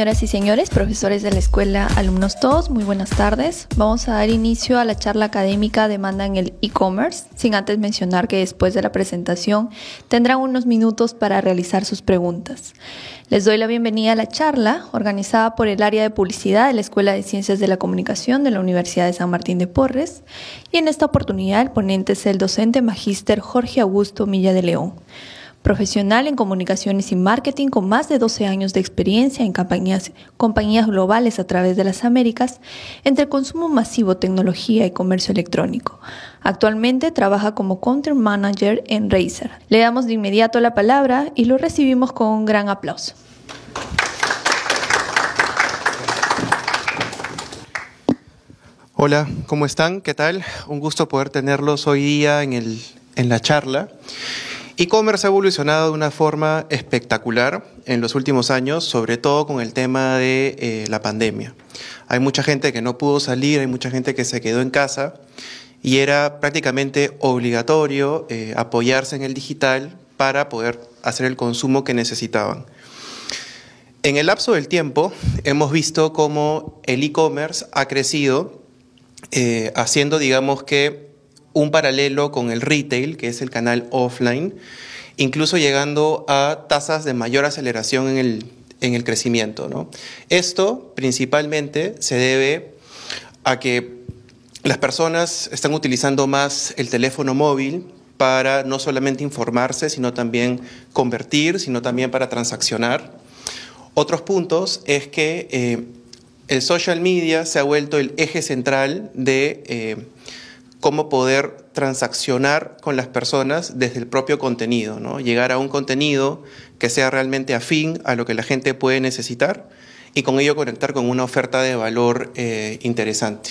Señoras y señores, profesores de la escuela, alumnos todos, muy buenas tardes. Vamos a dar inicio a la charla académica demanda en el e-commerce, sin antes mencionar que después de la presentación tendrán unos minutos para realizar sus preguntas. Les doy la bienvenida a la charla organizada por el área de publicidad de la Escuela de Ciencias de la Comunicación de la Universidad de San Martín de Porres y en esta oportunidad el ponente es el docente magíster Jorge Augusto Milla de León profesional en comunicaciones y marketing con más de 12 años de experiencia en compañías, globales a través de las Américas, entre consumo masivo, tecnología y comercio electrónico. Actualmente trabaja como Content Manager en Razer. Le damos de inmediato la palabra y lo recibimos con un gran aplauso. Hola, ¿cómo están? ¿Qué tal? Un gusto poder tenerlos hoy día en, en la charla. E-commerce ha evolucionado de una forma espectacular en los últimos años, sobre todo con el tema de eh, la pandemia. Hay mucha gente que no pudo salir, hay mucha gente que se quedó en casa y era prácticamente obligatorio eh, apoyarse en el digital para poder hacer el consumo que necesitaban. En el lapso del tiempo hemos visto cómo el e-commerce ha crecido, eh, haciendo, digamos que, un paralelo con el retail, que es el canal offline, incluso llegando a tasas de mayor aceleración en el, crecimiento. Esto principalmente se debe a que las personas están utilizando más el teléfono móvil para no solamente informarse, sino también convertir, sino también para transaccionar. Otros puntos es que eh, el social media se ha vuelto el eje central de... Eh, cómo poder transaccionar con las personas desde el propio contenido, ¿no? llegar a un contenido que sea realmente afín a lo que la gente puede necesitar y con ello conectar con una oferta de valor eh, interesante.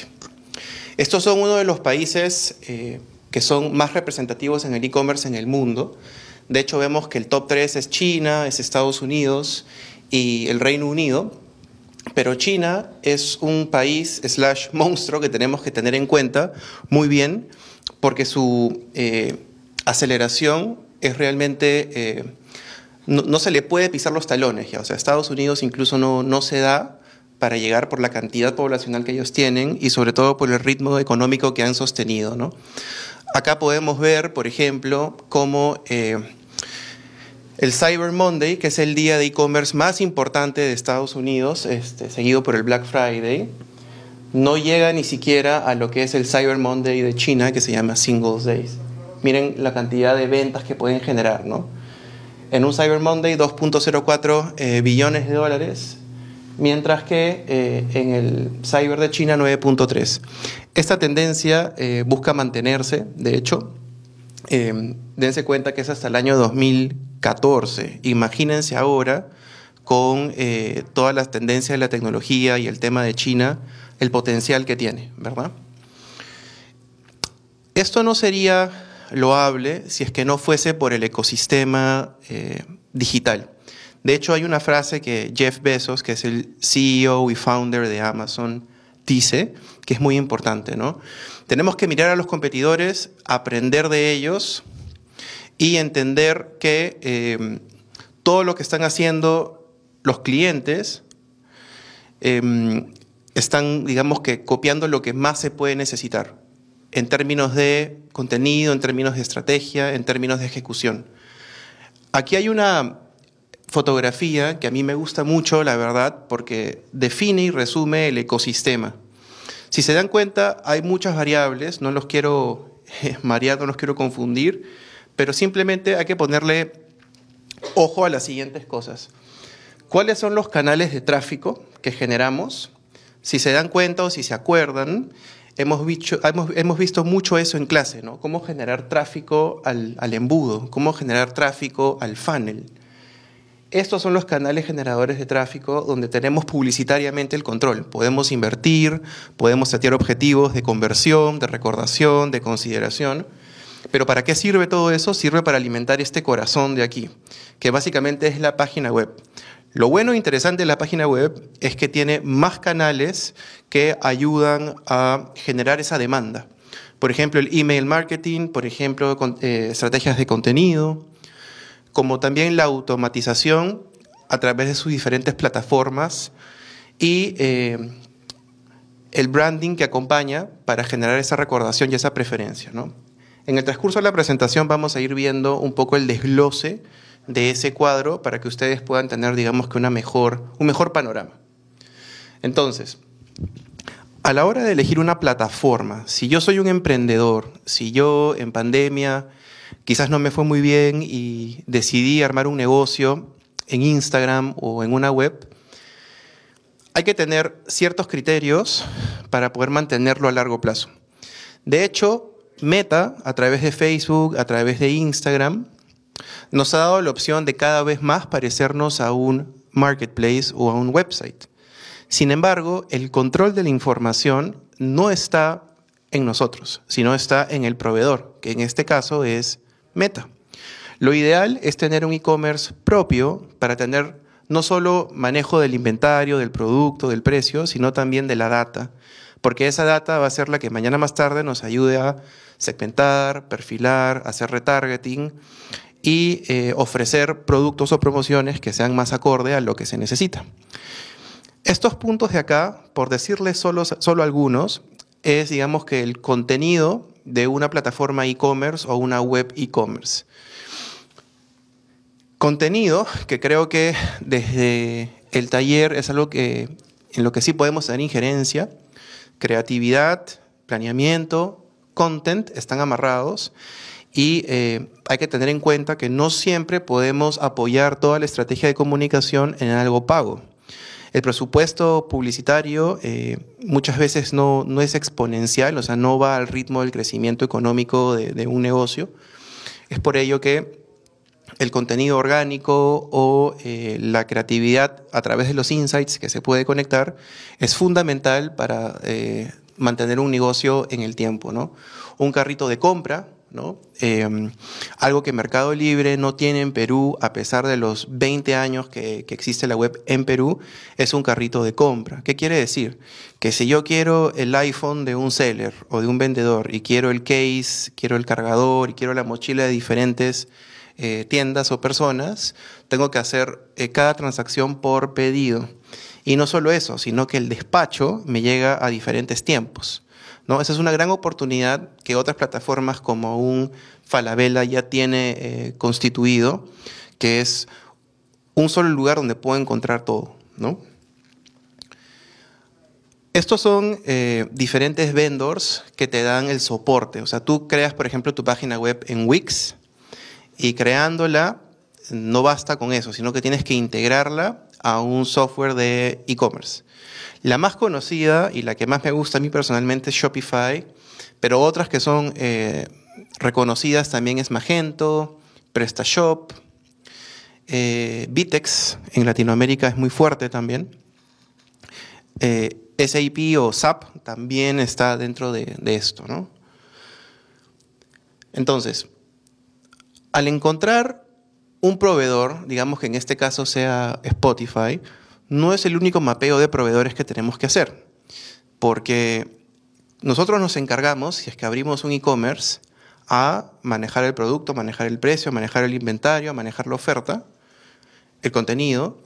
Estos son uno de los países eh, que son más representativos en el e-commerce en el mundo. De hecho, vemos que el top 3 es China, es Estados Unidos y el Reino Unido, pero China es un país slash monstruo que tenemos que tener en cuenta muy bien porque su eh, aceleración es realmente... Eh, no, se le puede pisar los talones ya. O sea, Estados Unidos incluso no, se da para llegar por la cantidad poblacional que ellos tienen y sobre todo por el ritmo económico que han sostenido. Acá podemos ver, por ejemplo, cómo eh, el Cyber Monday, que es el día de e-commerce más importante de Estados Unidos, este, seguido por el Black Friday, no llega ni siquiera a lo que es el Cyber Monday de China, que se llama Singles Days. Miren la cantidad de ventas que pueden generar, ¿no? En un Cyber Monday, 2.04 eh, billones de dólares, mientras que eh, en el Cyber de China, 9.3. Esta tendencia eh, busca mantenerse, de hecho, Em, dense cuenta que es hasta el año 2014. Imagínense ahora con eh, todas las tendencias de la tecnología y el tema de China, el potencial que tiene, ¿verdad? Esto no sería loable si es que no fuese por el ecosistema eh, digital. De hecho, hay una frase que Jeff Bezos, que es el CEO y founder de Amazon, dice, que es muy importante, ¿no? Tenemos que mirar a los competidores, aprender de ellos y entender que em, todo lo que están haciendo los clientes em, están, digamos que, copiando lo que más se puede necesitar en términos de contenido, en términos de estrategia, en términos de ejecución. Aquí hay una fotografía que a mí me gusta mucho, la verdad, porque define y resume el ecosistema. Si se dan cuenta, hay muchas variables, no los quiero eh, marear, no los quiero confundir, pero simplemente hay que ponerle ojo a las siguientes cosas. ¿Cuáles son los canales de tráfico que generamos? Si se dan cuenta o si se acuerdan, hemos, visto, mucho eso en clase, ¿no? Cómo generar tráfico al, al embudo, cómo generar tráfico al funnel. Estos son los canales generadores de tráfico donde tenemos publicitariamente el control. Podemos invertir, podemos setear objetivos de conversión, de recordación, de consideración. Pero ¿para qué sirve todo eso? Sirve para alimentar este corazón de aquí, que básicamente es la página web. Lo bueno e interesante de la página web es que tiene más canales que ayudan a generar esa demanda. Por ejemplo, el email marketing, por ejemplo, eh, estrategias de contenido, como también la automatización a través de sus diferentes plataformas y eh, el branding que acompaña para generar esa recordación y esa preferencia. En el transcurso de la presentación vamos a ir viendo un poco el desglose de ese cuadro para que ustedes puedan tener, digamos que una mejor, un mejor panorama. Entonces, a la hora de elegir una plataforma, si yo soy un emprendedor, si yo en pandemia quizás no me fue muy bien y decidí armar un negocio en Instagram o en una web, hay que tener ciertos criterios para poder mantenerlo a largo plazo. De hecho, Meta, a través de Facebook, a través de Instagram, nos ha dado la opción de cada vez más parecernos a un marketplace o a un website. Sin embargo, el control de la información no está en nosotros, sino está en el proveedor, que en este caso es meta. Lo ideal es tener un e-commerce propio para tener no solo manejo del inventario, del producto, del precio, sino también de la data, porque esa data va a ser la que mañana más tarde nos ayude a segmentar, perfilar, hacer retargeting y eh, ofrecer productos o promociones que sean más acorde a lo que se necesita. Estos puntos de acá, por decirles solo, solo algunos, es digamos que el contenido de una plataforma e-commerce o una web e-commerce. Contenido, que creo que desde el taller es algo que, en lo que sí podemos tener injerencia, creatividad, planeamiento, content están amarrados y eh, hay que tener en cuenta que no siempre podemos apoyar toda la estrategia de comunicación en algo pago el presupuesto publicitario eh, muchas veces no, es exponencial, o sea, no va al ritmo del crecimiento económico de, un negocio. Es por ello que el contenido orgánico o eh, la creatividad a través de los insights que se puede conectar es fundamental para eh, mantener un negocio en el tiempo. ¿no? Un carrito de compra Em, algo que Mercado Libre no tiene en Perú, a pesar de los 20 años que, existe la web en Perú, es un carrito de compra. ¿Qué quiere decir? Que si yo quiero el iPhone de un seller o de un vendedor y quiero el case, quiero el cargador y quiero la mochila de diferentes eh, tiendas o personas, tengo que hacer eh, cada transacción por pedido. Y no solo eso, sino que el despacho me llega a diferentes tiempos. Esa es una gran oportunidad que otras plataformas como un Falabella ya tiene eh, constituido, que es un solo lugar donde puedo encontrar todo, ¿no? Estos son eh, diferentes vendors que te dan el soporte. O sea, tú creas, por ejemplo, tu página web en Wix y creándola no basta con eso, sino que tienes que integrarla a un software de e-commerce. La más conocida y la que más me gusta a mí personalmente es Shopify, pero otras que son eh, reconocidas también es Magento, PrestaShop, eh, Vitex en Latinoamérica es muy fuerte también. Eh, SAP o SAP también está dentro de, de esto, ¿no? Entonces, al encontrar un proveedor, digamos que en este caso sea Spotify, no es el único mapeo de proveedores que tenemos que hacer, porque nosotros nos encargamos, si es que abrimos un e-commerce, a manejar el producto, manejar el precio, manejar el inventario, manejar la oferta, el contenido,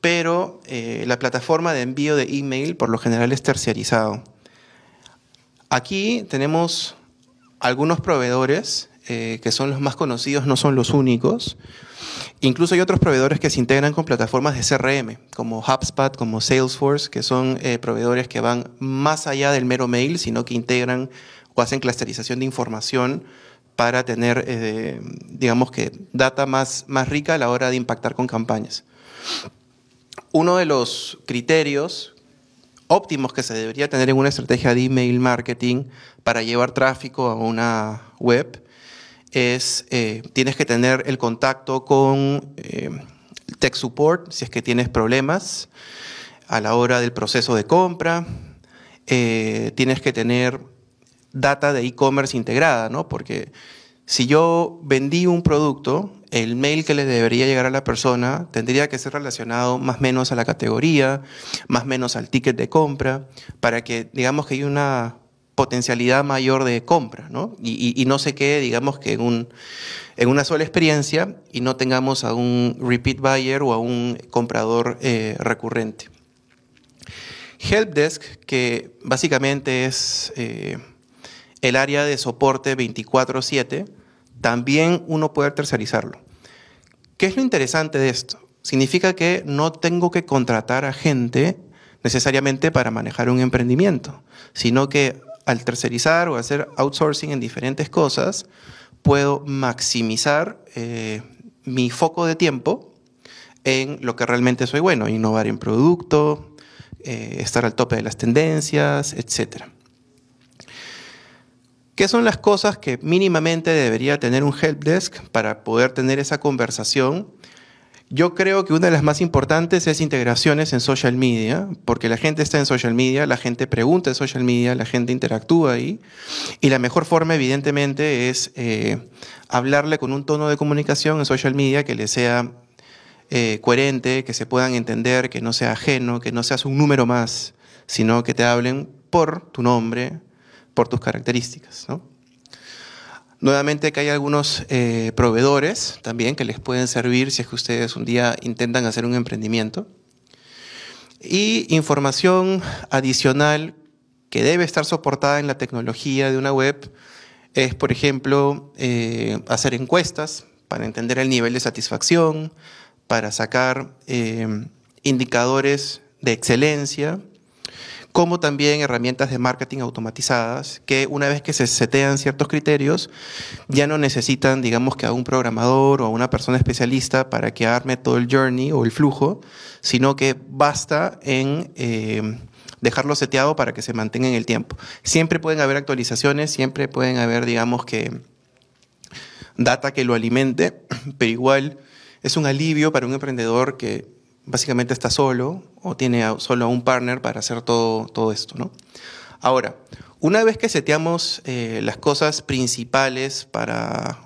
pero eh, la plataforma de envío de email por lo general es terciarizado. Aquí tenemos algunos proveedores eh, que son los más conocidos, no son los únicos. Incluso hay otros proveedores que se integran con plataformas de CRM, como HubSpot, como Salesforce, que son eh, proveedores que van más allá del mero mail, sino que integran o hacen clusterización de información para tener, eh, digamos que, data más, más rica a la hora de impactar con campañas. Uno de los criterios óptimos que se debería tener en una estrategia de email marketing para llevar tráfico a una web es, eh, tienes que tener el contacto con eh, tech support si es que tienes problemas a la hora del proceso de compra. Eh, tienes que tener data de e-commerce integrada, ¿no? Porque si yo vendí un producto, el mail que le debería llegar a la persona tendría que ser relacionado más o menos a la categoría, más o menos al ticket de compra, para que digamos que hay una potencialidad mayor de compra, ¿no? Y, no se quede, digamos, que en, una sola experiencia y no tengamos a un repeat buyer o a un comprador eh, recurrente. Helpdesk, que básicamente es eh, el área de soporte 24/7, también uno puede tercerizarlo. ¿Qué es lo interesante de esto? Significa que no tengo que contratar a gente necesariamente para manejar un emprendimiento, sino que al tercerizar o hacer outsourcing en diferentes cosas, puedo maximizar eh, mi foco de tiempo en lo que realmente soy bueno, innovar en producto, eh, estar al tope de las tendencias, etc. ¿Qué son las cosas que mínimamente debería tener un helpdesk para poder tener esa conversación yo creo que una de las más importantes es integraciones en social media, porque la gente está en social media, la gente pregunta en social media, la gente interactúa ahí. Y la mejor forma, evidentemente, es eh, hablarle con un tono de comunicación en social media que le sea eh, coherente, que se puedan entender, que no sea ajeno, que no seas un número más, sino que te hablen por tu nombre, por tus características, ¿no? Nuevamente que hay algunos eh, proveedores también que les pueden servir si es que ustedes un día intentan hacer un emprendimiento. Y información adicional que debe estar soportada en la tecnología de una web es, por ejemplo, eh, hacer encuestas para entender el nivel de satisfacción, para sacar eh, indicadores de excelencia como también herramientas de marketing automatizadas que una vez que se setean ciertos criterios, ya no necesitan, digamos, que a un programador o a una persona especialista para que arme todo el journey o el flujo, sino que basta en... Eh, dejarlo seteado para que se mantenga en el tiempo. Siempre pueden haber actualizaciones, siempre pueden haber, digamos que, data que lo alimente, pero igual es un alivio para un emprendedor que básicamente está solo o tiene solo a un partner para hacer todo, todo esto, Ahora, una vez que seteamos eh, las cosas principales para,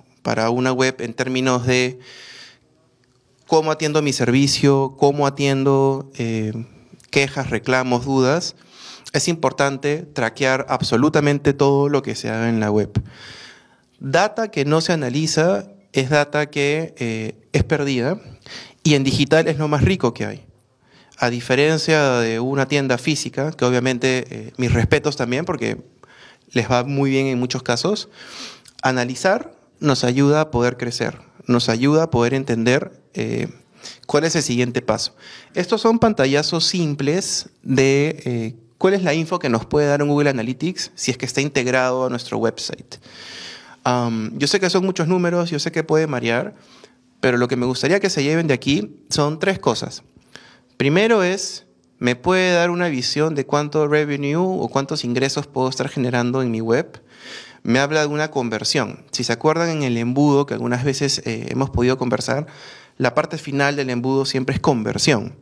una web en términos de cómo atiendo mi servicio, cómo atiendo eh, quejas, reclamos, dudas, es importante traquear absolutamente todo lo que se haga en la web. Data que no se analiza es data que eh, es perdida y en digital es lo más rico que hay. A diferencia de una tienda física, que obviamente eh, mis respetos también, porque les va muy bien en muchos casos, analizar nos ayuda a poder crecer, nos ayuda a poder entender eh, cuál es el siguiente paso. Estos son pantallazos simples de eh, cuál es la info que nos puede dar un Google Analytics si es que está integrado a nuestro website. yo sé que son muchos números, yo sé que puede marear, pero lo que me gustaría que se lleven de aquí son tres cosas. Primero es, me puede dar una visión de cuánto revenue o cuántos ingresos puedo estar generando en mi web. Me habla de una conversión. Si se acuerdan en el embudo que algunas veces eh, hemos podido conversar, la parte final del embudo siempre es conversión.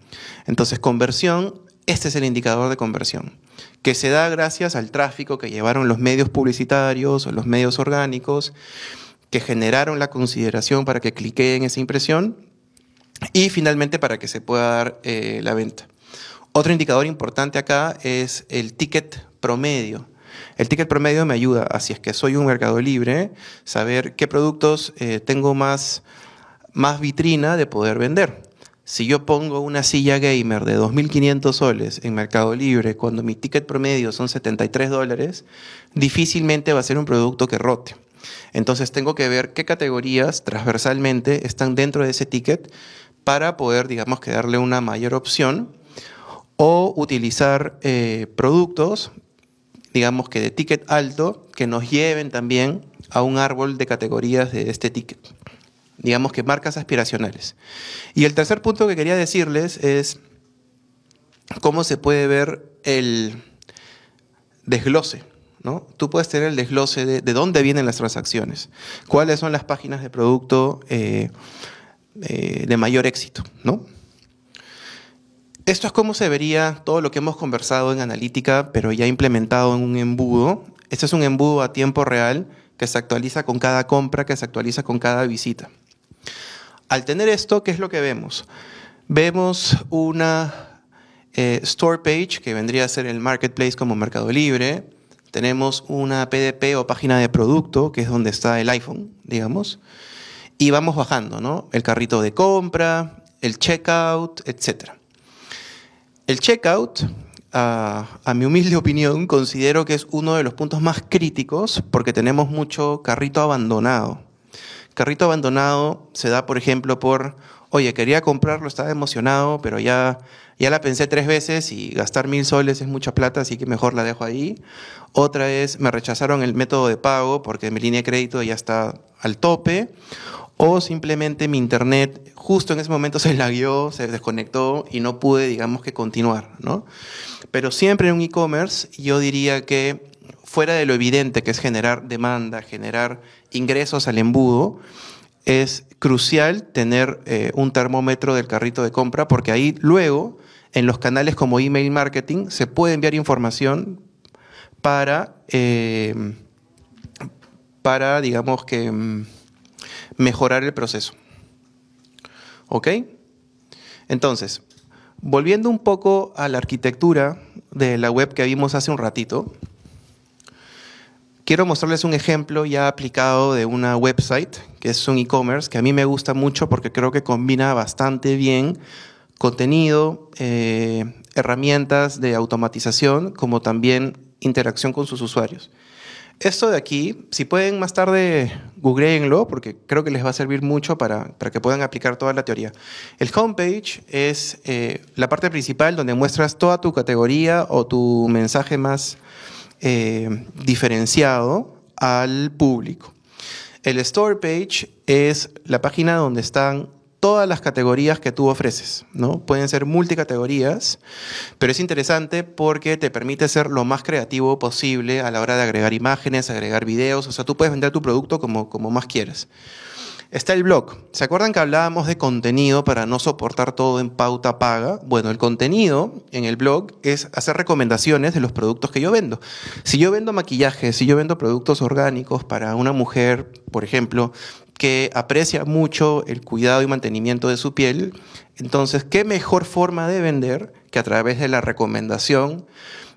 Entonces, conversión, este es el indicador de conversión, que se da gracias al tráfico que llevaron los medios publicitarios o los medios orgánicos que generaron la consideración para que en esa impresión y finalmente para que se pueda dar eh, la venta. Otro indicador importante acá es el ticket promedio. El ticket promedio me ayuda, así es que soy un mercado libre, saber qué productos eh, tengo más, más vitrina de poder vender. Si yo pongo una silla gamer de 2.500 soles en Mercado Libre cuando mi ticket promedio son 73 dólares, difícilmente va a ser un producto que rote. Entonces tengo que ver qué categorías transversalmente están dentro de ese ticket para poder, digamos, que darle una mayor opción o utilizar eh, productos, digamos que de ticket alto, que nos lleven también a un árbol de categorías de este ticket. Digamos que marcas aspiracionales. Y el tercer punto que quería decirles es cómo se puede ver el desglose Tú puedes tener el desglose de, dónde vienen las transacciones, cuáles son las páginas de producto eh, eh, de mayor éxito, Esto es cómo se vería todo lo que hemos conversado en analítica, pero ya implementado en un embudo. Este es un embudo a tiempo real que se actualiza con cada compra, que se actualiza con cada visita. Al tener esto, ¿qué es lo que vemos? Vemos una eh, store page, que vendría a ser el marketplace como Mercado Libre, tenemos una PDP o página de producto, que es donde está el iPhone, digamos, y vamos bajando, ¿no? El carrito de compra, el checkout, etc. El checkout, a, a mi humilde opinión, considero que es uno de los puntos más críticos porque tenemos mucho carrito abandonado. Carrito abandonado se da, por ejemplo, por oye, quería comprarlo, estaba emocionado, pero ya, ya la pensé tres veces y gastar mil soles es mucha plata, así que mejor la dejo ahí. Otra es, me rechazaron el método de pago porque mi línea de crédito ya está al tope. O simplemente mi internet justo en ese momento se lagueó, se desconectó y no pude, digamos que, continuar. Pero siempre en un e-commerce yo diría que fuera de lo evidente que es generar demanda, generar ingresos al embudo, es crucial tener eh, un termómetro del carrito de compra porque ahí luego en los canales como email marketing se puede enviar información para, eh, para digamos que, mm, mejorar el proceso. ¿Ok? Entonces, volviendo un poco a la arquitectura de la web que vimos hace un ratito, quiero mostrarles un ejemplo ya aplicado de una website, que es un e-commerce, que a mí me gusta mucho porque creo que combina bastante bien contenido, eh, herramientas de automatización, como también interacción con sus usuarios. Esto de aquí, si pueden más tarde googleenlo, porque creo que les va a servir mucho para, que puedan aplicar toda la teoría. El homepage es eh, la parte principal donde muestras toda tu categoría o tu mensaje más eh, diferenciado al público. El store page es la página donde están todas las categorías que tú ofreces, ¿no? Pueden ser multicategorías, pero es interesante porque te permite ser lo más creativo posible a la hora de agregar imágenes, agregar videos, o sea, tú puedes vender tu producto como, como más quieras. Está el blog. ¿Se acuerdan que hablábamos de contenido para no soportar todo en pauta paga? Bueno, el contenido en el blog es hacer recomendaciones de los productos que yo vendo. Si yo vendo maquillaje, si yo vendo productos orgánicos para una mujer, por ejemplo, que aprecia mucho el cuidado y mantenimiento de su piel, entonces, ¿qué mejor forma de vender que a través de la recomendación?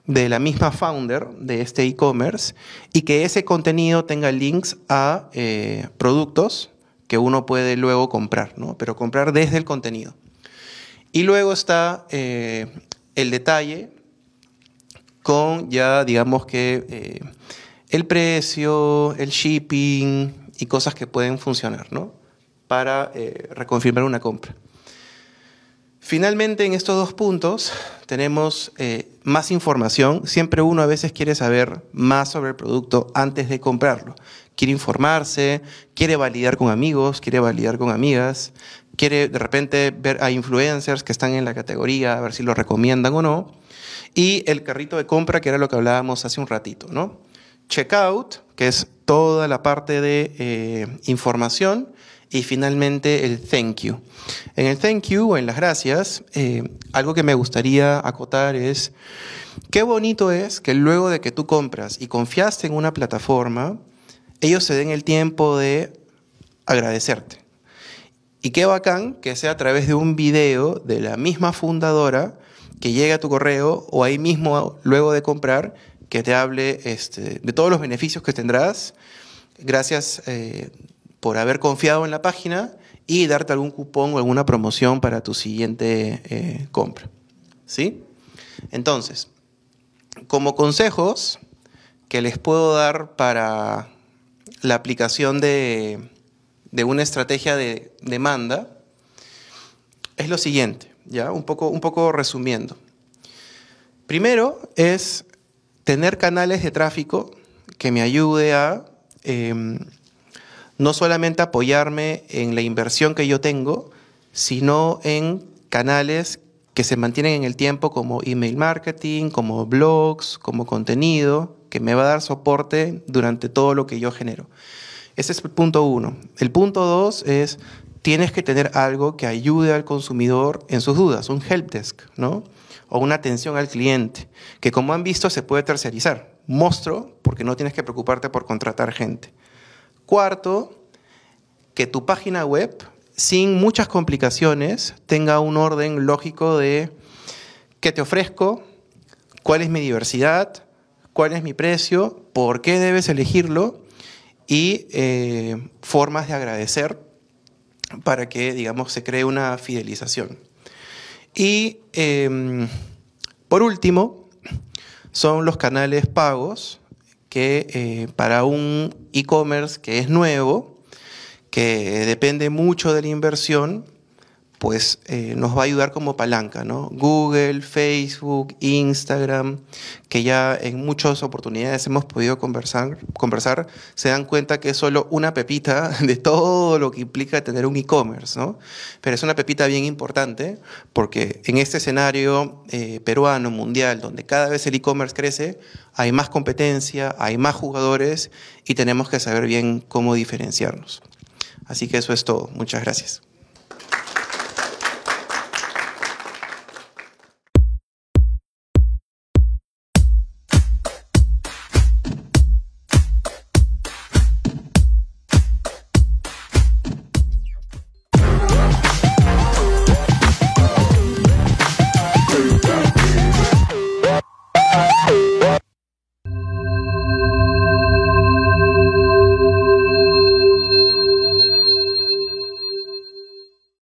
de la misma founder de este e-commerce y que ese contenido tenga links a eh, productos que uno puede luego comprar, ¿no? pero comprar desde el contenido. Y luego está eh, el detalle con ya, digamos que eh, el precio, el shipping y cosas que pueden funcionar, ¿no? Para eh, reconfirmar una compra. Finalmente, en estos dos puntos tenemos eh, más información. Siempre uno a veces quiere saber más sobre el producto antes de comprarlo. Quiere informarse, quiere validar con amigos, quiere validar con amigas, quiere de repente ver a influencers que están en la categoría, a ver si lo recomiendan o no. Y el carrito de compra, que era lo que hablábamos hace un ratito, ¿no? Checkout, que es toda la parte de eh, información y finalmente el thank you. En el thank you o en las gracias, eh, algo que me gustaría acotar es, qué bonito es que luego de que tú compras y confiaste en una plataforma, ellos se den el tiempo de agradecerte. Y qué bacán que sea a través de un video de la misma fundadora que llegue a tu correo o ahí mismo luego de comprar que te hable este, de todos los beneficios que tendrás gracias eh, por haber confiado en la página y darte algún cupón o alguna promoción para tu siguiente eh, compra. ¿Sí? Entonces, como consejos que les puedo dar para la aplicación de, una estrategia de demanda, es lo siguiente, ¿ya? Un poco, un poco resumiendo. Primero es tener canales de tráfico que me ayude a em, no solamente apoyarme en la inversión que yo tengo, sino en canales que se mantienen en el tiempo como email marketing, como blogs, como contenido, que me va a dar soporte durante todo lo que yo genero. Ese es el punto uno. El punto dos es, tienes que tener algo que ayude al consumidor en sus dudas, un helpdesk, ¿no? O una atención al cliente, que como han visto se puede tercerizar. Monstruo, porque no tienes que preocuparte por contratar gente. Cuarto, que tu página web, sin muchas complicaciones, tenga un orden lógico de qué te ofrezco, cuál es mi diversidad, cuál es mi precio, por qué debes elegirlo y eh, formas de agradecer para que, digamos, se cree una fidelización. Y em, por último, son los canales pagos que eh, para un e-commerce que es nuevo, que depende mucho de la inversión, pues eh, nos va a ayudar como palanca, ¿no? Google, Facebook, Instagram, que ya en muchas oportunidades hemos podido conversar, conversar, se dan cuenta que es solo una pepita de todo lo que implica tener un e-commerce, ¿no? Pero es una pepita bien importante porque en este escenario eh, peruano, mundial, donde cada vez el e-commerce crece, hay más competencia, hay más jugadores y tenemos que saber bien cómo diferenciarnos. Así que eso es todo. Muchas gracias.